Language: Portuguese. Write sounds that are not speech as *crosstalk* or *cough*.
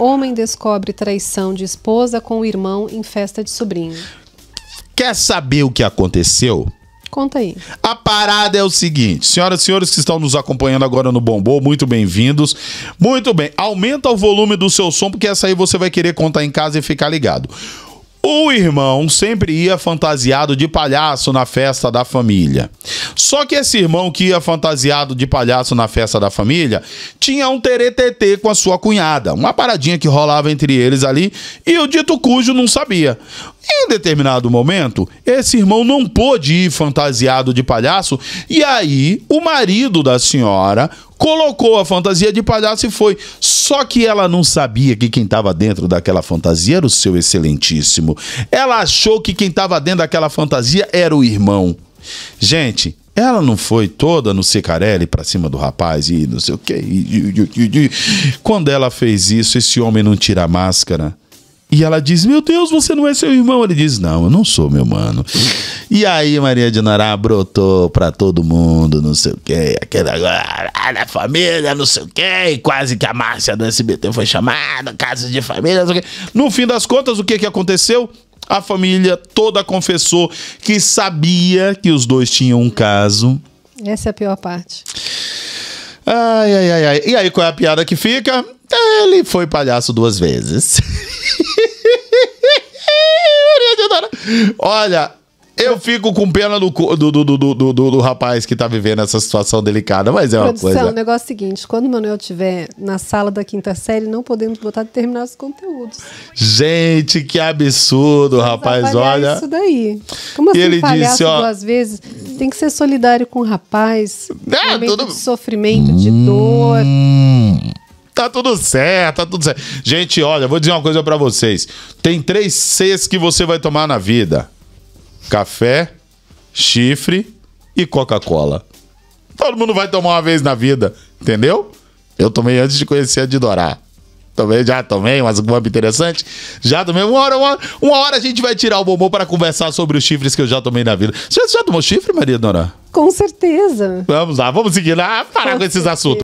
Homem descobre traição de esposa com o irmão em festa de sobrinho. Quer saber o que aconteceu? Conta aí. A parada é o seguinte, senhoras e senhores que estão nos acompanhando agora no Bombô, muito bem-vindos. Muito bem, aumenta o volume do seu som, porque essa aí você vai querer contar em casa e ficar ligado. O irmão sempre ia fantasiado de palhaço na festa da família. Só que esse irmão que ia fantasiado de palhaço na festa da família tinha um teretetê com a sua cunhada, uma paradinha que rolava entre eles ali, e o dito cujo não sabia. Em determinado momento, esse irmão não pôde ir fantasiado de palhaço, e aí o marido da senhora colocou a fantasia de palhaço e foi. Só que ela não sabia que quem estava dentro daquela fantasia era o seu excelentíssimo. Ela achou que quem estava dentro daquela fantasia era o irmão. Gente, ela não foi toda no secarelli para cima do rapaz e não sei o que Quando ela fez isso, esse homem não tira a máscara. E ela diz: Meu Deus, você não é seu irmão. Ele diz: Não, eu não sou meu mano. E aí Maria de Nará brotou pra todo mundo, não sei o quê. Aquela ah, da família, não sei o quê. E quase que a Márcia do SBT foi chamada, casa de família, não sei o quê. No fim das contas, o que, que aconteceu? A família toda confessou que sabia que os dois tinham um caso. Essa é a pior parte. Ai, ai, ai, ai. E aí, qual é a piada que fica? Ele foi palhaço duas vezes. *laughs* Olha, eu fico com pena do, do, do, do, do, do rapaz que tá vivendo essa situação delicada, mas é uma Produção, coisa. O negócio é o seguinte: quando o Manuel estiver na sala da quinta série, não podemos botar determinados conteúdos. Gente, que absurdo, rapaz. Olha. Isso daí. Como assim, ele disse, ó... duas vezes? Tem que ser solidário com o rapaz. É, tudo... de sofrimento, de hum. dor. tá tudo certo, tá tudo certo. Gente, olha, vou dizer uma coisa para vocês. Tem três Cs que você vai tomar na vida café, chifre e Coca-Cola. Todo mundo vai tomar uma vez na vida, entendeu? Eu tomei antes de conhecer a de Dorá. Também já tomei umas bombas interessantes. Já tomei. Uma hora, uma uma hora a gente vai tirar o bombom para conversar sobre os chifres que eu já tomei na vida. Você já tomou chifre, Maria Dora? Com certeza. Vamos lá, vamos seguir lá, parar com, com esses assuntos.